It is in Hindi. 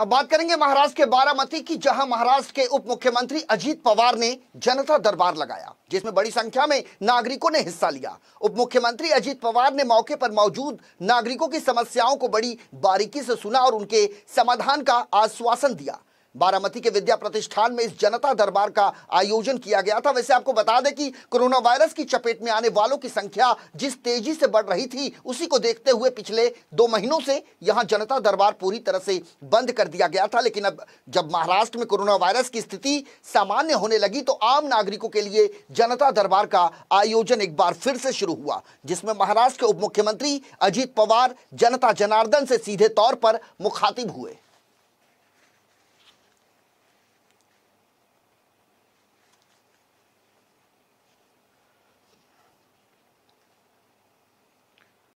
अब बात करेंगे महाराष्ट्र के बारामती की जहां महाराष्ट्र के उप मुख्यमंत्री अजीत पवार ने जनता दरबार लगाया जिसमें बड़ी संख्या में नागरिकों ने हिस्सा लिया उप मुख्यमंत्री अजीत पवार ने मौके पर मौजूद नागरिकों की समस्याओं को बड़ी बारीकी से सुना और उनके समाधान का आश्वासन दिया बारामती के विद्या प्रतिष्ठान में इस जनता दरबार का आयोजन किया गया था वैसे आपको बता दें कि कोरोना वायरस की चपेट में आने वालों की संख्या जिस तेजी से बढ़ रही थी उसी को देखते हुए पिछले दो महीनों से यहां जनता दरबार पूरी तरह से बंद कर दिया गया था लेकिन अब जब महाराष्ट्र में कोरोना वायरस की स्थिति सामान्य होने लगी तो आम नागरिकों के लिए जनता दरबार का आयोजन एक बार फिर से शुरू हुआ जिसमें महाराष्ट्र के उप मुख्यमंत्री अजीत पवार जनता जनार्दन से सीधे तौर पर मुखातिब हुए